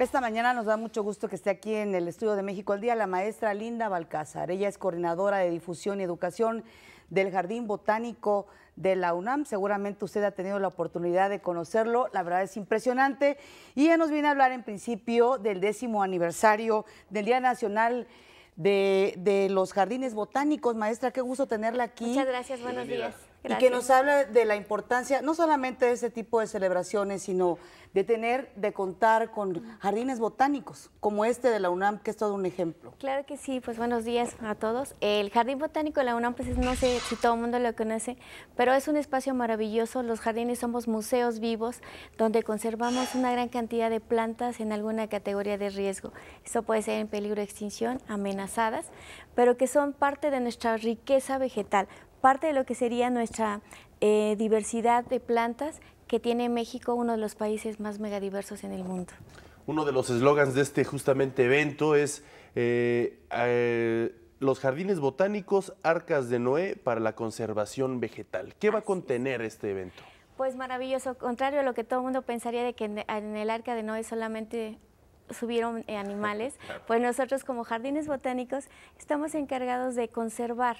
Esta mañana nos da mucho gusto que esté aquí en el Estudio de México al Día la maestra Linda Balcázar. Ella es coordinadora de difusión y educación del Jardín Botánico de la UNAM. Seguramente usted ha tenido la oportunidad de conocerlo, la verdad es impresionante. Y ella nos viene a hablar en principio del décimo aniversario del Día Nacional de, los Jardines Botánicos. Maestra, qué gusto tenerla aquí. Muchas gracias, buenos días. Y que nos habla de la importancia no solamente de ese tipo de celebraciones, sino de tener, de contar con jardines botánicos, como este de la UNAM, que es todo un ejemplo. Claro que sí, pues buenos días a todos. El Jardín Botánico de la UNAM, pues no sé si todo el mundo lo conoce, pero es un espacio maravilloso. Los jardines somos museos vivos, donde conservamos una gran cantidad de plantas en alguna categoría de riesgo. Eso puede ser en peligro de extinción, amenazadas, pero que son parte de nuestra riqueza vegetal parte de lo que sería nuestra eh, diversidad de plantas que tiene México, uno de los países más megadiversos en el mundo. Uno de los eslogans de este justamente evento es eh, eh, los jardines botánicos, arcas de Noé para la conservación vegetal. ¿Qué va a contener este evento? Pues maravilloso, contrario a lo que todo el mundo pensaría de que en el arca de Noé solamente subieron animales, pues nosotros como jardines botánicos estamos encargados de conservar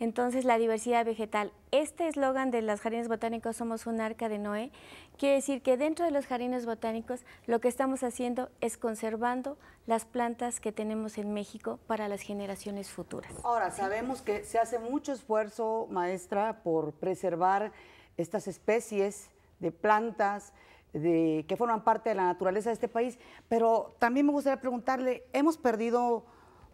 entonces, la diversidad vegetal. Este eslogan de los jardines botánicos Somos un arca de Noé quiere decir que dentro de los jardines botánicos lo que estamos haciendo es conservando las plantas que tenemos en México para las generaciones futuras. Ahora, sabemos que se hace mucho esfuerzo, maestra, por preservar estas especies de plantas, que forman parte de la naturaleza de este país, pero también me gustaría preguntarle, ¿hemos perdido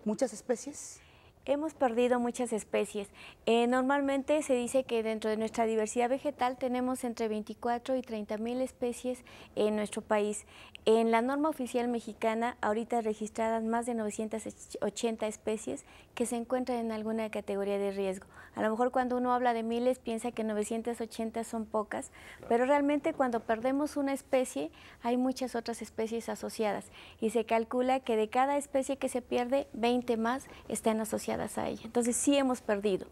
muchas especies? Hemos perdido muchas especies. Eh, normalmente se dice que dentro de nuestra diversidad vegetal tenemos entre 24 y 30 mil especies en nuestro país. En la norma oficial mexicana, ahorita registradas más de 980 especies que se encuentran en alguna categoría de riesgo. A lo mejor cuando uno habla de miles piensa que 980 son pocas, pero realmente cuando perdemos una especie hay muchas otras especies asociadas y se calcula que de cada especie que se pierde, 20 más están asociadas entonces sí hemos perdido,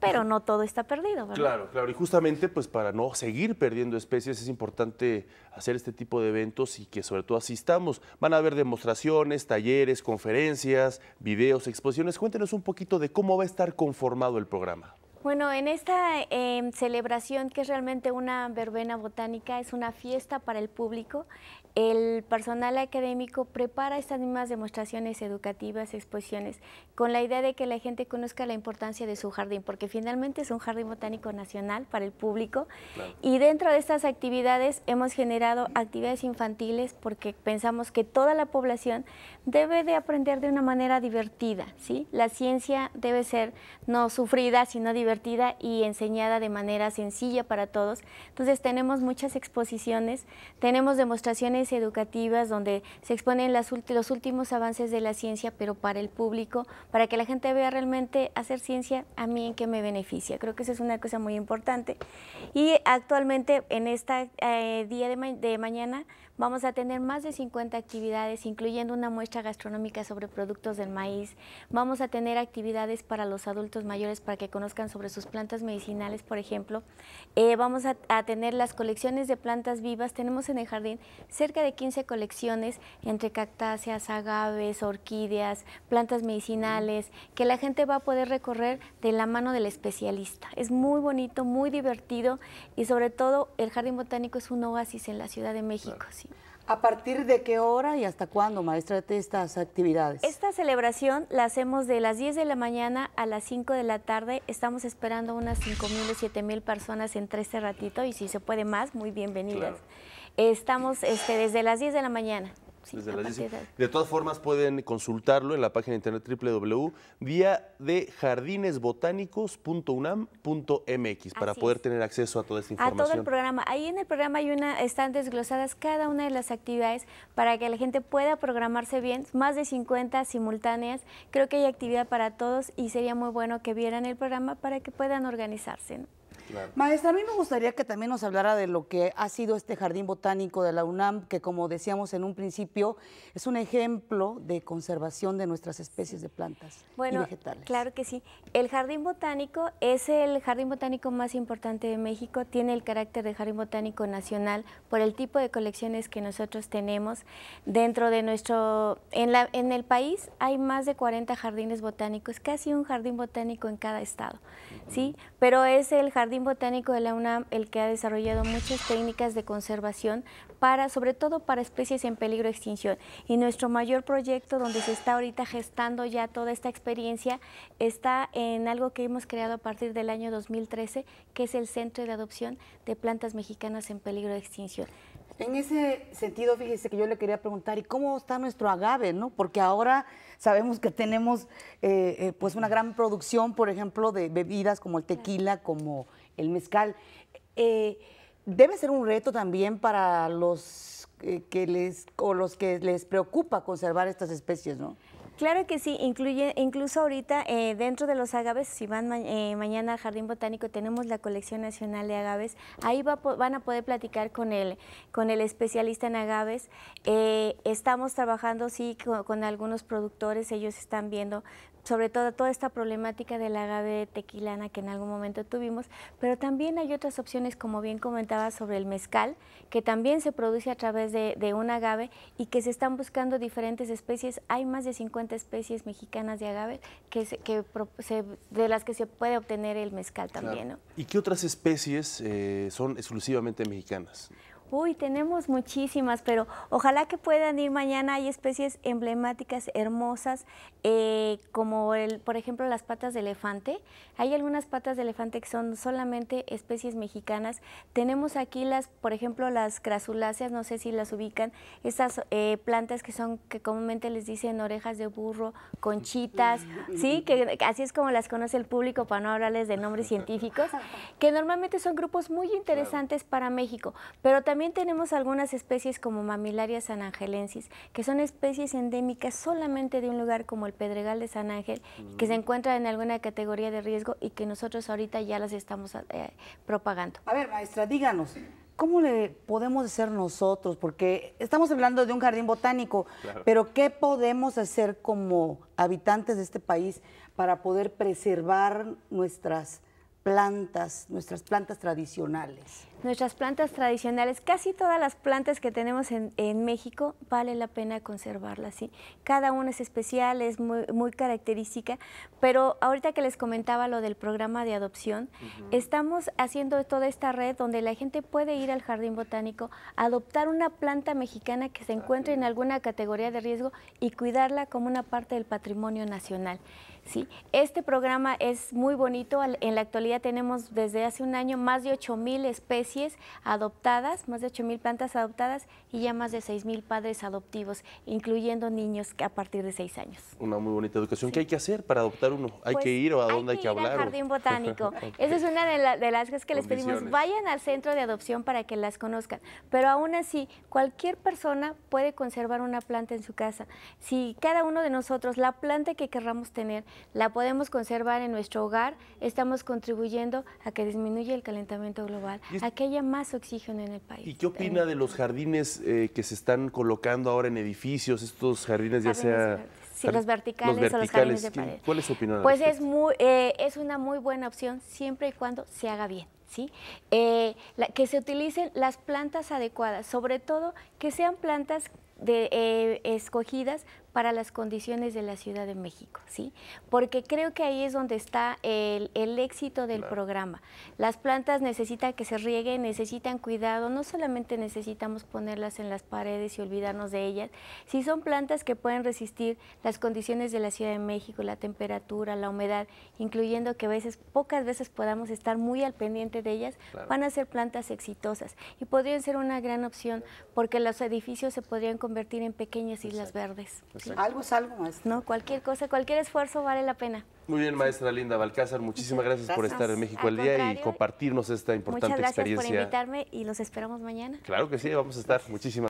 pero no todo está perdido. ¿verdad? Claro, claro. Y justamente pues para no seguir perdiendo especies es importante hacer este tipo de eventos y que sobre todo asistamos. Van a haber demostraciones, talleres, conferencias, videos, exposiciones. Cuéntenos un poquito de cómo va a estar conformado el programa. Bueno, en esta em, celebración, que es realmente una verbena botánica, es una fiesta para el público, el personal académico prepara estas mismas demostraciones educativas, exposiciones, con la idea de que la gente conozca la importancia de su jardín, porque finalmente es un jardín botánico nacional para el público. Y dentro de estas actividades hemos generado actividades infantiles porque pensamos que toda la población debe de aprender de una manera divertida, ¿sí? La ciencia debe ser no sufrida, sino divertida y enseñada de manera sencilla para todos. Entonces tenemos muchas exposiciones, tenemos demostraciones educativas donde se exponen los últimos avances de la ciencia, pero para el público, para que la gente vea realmente hacer ciencia a mí en qué me beneficia. Creo que eso es una cosa muy importante. Y actualmente en este día de mañana Vamos a tener más de 50 actividades, incluyendo una muestra gastronómica sobre productos del maíz. Vamos a tener actividades para los adultos mayores para que conozcan sobre sus plantas medicinales, por ejemplo. Eh, vamos a, tener las colecciones de plantas vivas. Tenemos en el jardín cerca de 15 colecciones entre cactáceas, agaves, orquídeas, plantas medicinales, que la gente va a poder recorrer de la mano del especialista. Es muy bonito, muy divertido y sobre todo el Jardín Botánico es un oasis en la Ciudad de México. ¿A partir de qué hora y hasta cuándo, maestra, estas actividades? Esta celebración la hacemos de las 10 de la mañana a las 5 de la tarde. Estamos esperando unas mil o mil personas entre este ratito y si se puede más, muy bienvenidas. Estamos este, desde las 10 de la mañana. De... todas formas, pueden consultarlo en la página de internet mx para poder tener acceso a toda esta información. A todo el programa. Ahí en el programa hay una, están desglosadas cada una de las actividades para que la gente pueda programarse bien. Más de 50 simultáneas. Creo que hay actividad para todos y sería muy bueno que vieran el programa para que puedan organizarse. Maestra, a mí me gustaría que también nos hablara de lo que ha sido este jardín botánico de la UNAM, que como decíamos en un principio, es un ejemplo de conservación de nuestras especies de plantas bueno, y vegetales. Claro que sí. El jardín botánico es el jardín botánico más importante de México, tiene el carácter de jardín botánico nacional por el tipo de colecciones que nosotros tenemos dentro de nuestro... En, la, en el país hay más de 40 jardines botánicos, casi un jardín botánico en cada estado, ¿sí? Pero es el jardín Botánico de la UNAM el que ha desarrollado muchas técnicas de conservación para, sobre todo para especies en peligro de extinción. Y nuestro mayor proyecto donde se está ahorita gestando ya toda esta experiencia está en algo que hemos creado a partir del año 2013, que es el Centro de Adopción de Plantas Mexicanas en Peligro de Extinción. En ese sentido, fíjese que yo le quería preguntar, ¿y cómo está nuestro agave? ¿no? Porque ahora sabemos que tenemos eh, eh, pues una gran producción, por ejemplo, de bebidas como el tequila, como el mezcal. Eh, debe ser un reto también para los eh, que les o los que les preocupa conservar estas especies, ¿no? Claro que sí, incluye, incluso ahorita eh, dentro de los agaves, si van mañana al Jardín Botánico, tenemos la colección nacional de agaves, ahí van a poder platicar con el, con el especialista en agaves. estamos trabajando, sí, con, algunos productores, ellos están viendo sobre todo toda esta problemática del agave tequilana que en algún momento tuvimos, pero también hay otras opciones, como bien comentaba, sobre el mezcal, que también se produce a través de, un agave y que se están buscando diferentes especies. Hay más de 50 especies mexicanas de agave que, de las que se puede obtener el mezcal también. ¿Y qué otras especies eh, son exclusivamente mexicanas? Uy, tenemos muchísimas, pero ojalá que puedan ir mañana. Hay especies emblemáticas, hermosas, eh, como el, por ejemplo las patas de elefante. Hay algunas patas de elefante que son solamente especies mexicanas. Tenemos aquí las, por ejemplo, las crasuláceas, no sé si las ubican, estas eh, plantas que son, que comúnmente les dicen orejas de burro, conchitas, sí, que así es como las conoce el público para no hablarles de nombres científicos, que normalmente son grupos muy interesantes para México, pero también también tenemos algunas especies como Mamilaria sanangelensis, que son especies endémicas solamente de un lugar como el Pedregal de San Ángel, que se mm. encuentran en alguna categoría de riesgo y que nosotros ahorita ya las estamos eh, propagando. A ver, maestra, díganos, ¿cómo le podemos hacer nosotros? Porque estamos hablando de un jardín botánico, pero ¿qué podemos hacer como habitantes de este país para poder preservar nuestras plantas, nuestras plantas tradicionales? Nuestras plantas tradicionales, casi todas las plantas que tenemos en, México, vale la pena conservarlas, ¿sí? Cada una es especial, es muy, muy, característica, pero ahorita que les comentaba lo del programa de adopción, estamos haciendo toda esta red donde la gente puede ir al jardín botánico, adoptar una planta mexicana que se encuentre en alguna categoría de riesgo y cuidarla como una parte del patrimonio nacional. Sí, este programa es muy bonito. En la actualidad tenemos desde hace un año más de mil especies adoptadas, más de mil plantas adoptadas y ya más de mil padres adoptivos, incluyendo niños a partir de 6 años. Una muy bonita educación. que ¿Qué hay que hacer para adoptar uno? ¿Hay pues que ir o a dónde hay que, hay que ir hablar? Al jardín botánico. Esa es una de, las cosas que les pedimos. Vayan al centro de adopción para que las conozcan. Pero aún así, cualquier persona puede conservar una planta en su casa. Si cada uno de nosotros, la planta que querramos tener, la podemos conservar en nuestro hogar, estamos contribuyendo a que disminuya el calentamiento global, a que haya más oxígeno en el país. ¿Y qué opina de los jardines eh, que se están colocando ahora en edificios, estos jardines ya sea... los verticales, o los de pared. ¿Cuál es su opinión? Pues es, muy, eh, es una muy buena opción siempre y cuando se haga bien. ¿Sí? Eh, que se utilicen las plantas adecuadas, sobre todo que sean plantas de, escogidas para las condiciones de la Ciudad de México, ¿sí? Porque creo que ahí es donde está el, éxito del programa. Las plantas necesitan que se rieguen, necesitan cuidado, no solamente necesitamos ponerlas en las paredes y olvidarnos de ellas, si son plantas que pueden resistir las condiciones de la Ciudad de México, la temperatura, la humedad, incluyendo que a veces, pocas veces podamos estar muy al pendiente de ellas, van a ser plantas exitosas y podrían ser una gran opción porque los edificios se podrían convertir en pequeñas islas verdes. Algo es algo, más No, cualquier cosa, cualquier esfuerzo vale la pena. Muy bien, maestra Linda Balcázar, muchísimas gracias, por estar en México el día y compartirnos esta importante experiencia. Muchas gracias por invitarme y los esperamos mañana. Claro que sí, vamos a estar. Muchísimas